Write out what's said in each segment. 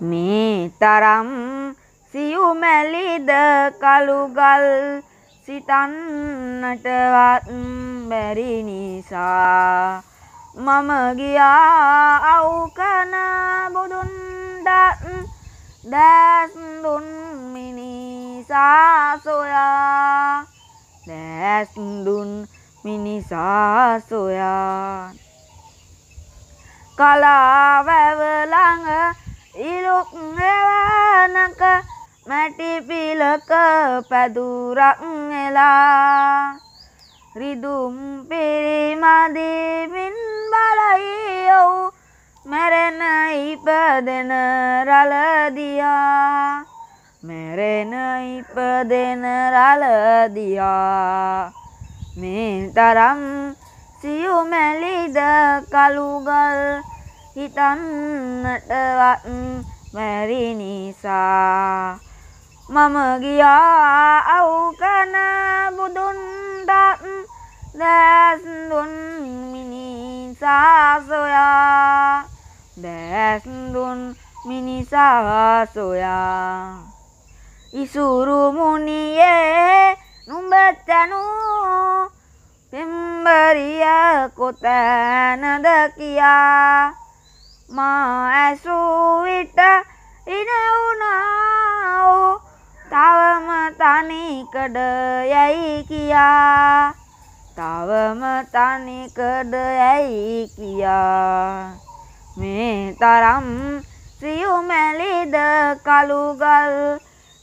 මේ තරම් සියුමැලිද කළුගල් සිතන්නටවත් බැරි නිසා මම ගියා අවකන බුදුන් දත් දැස් දුන් මිනිසා සොයා දැස් දුන් මිනිසා සොයා කලා ඉලුක් එවනක මැටි පිලක පැදුරක් එලා රිදුම් පිරිමදිමින් බලයියෝ මැරෙන ඉපදෙන රලදියා මැරෙන ඉපදෙන රලදියා මේ තරම් සියුමැලිද කළුගල් හිතන්නටවත් බැරි නිසා මම ගියා අවකන බුදුන් දත් දැස් දුන් මිනිසා සොයා දැස් දුන් මිනිසා සොයා ඉසුරු මුනියේ නුඹතනු පෙම්බරිය කොතැනද කියා මා ඇසූ විට ඉනවුනාවෝ තවම තනිකඩ යැයි කියා තවම තනිකඩ යැයි කියා මේ තරම් සියුමැලිද කළුගල්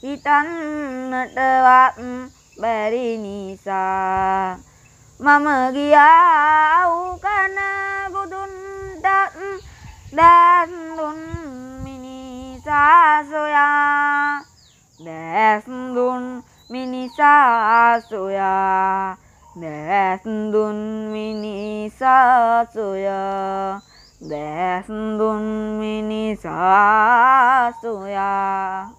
හිතන්නටවත් බැරි නිසා මම ගියා මිනිසා සොයා දැස්දුන් මිනිසා සොයා දැස්දුන් මිනිසා සොයා දැස්දුන් මිනිසා සොයා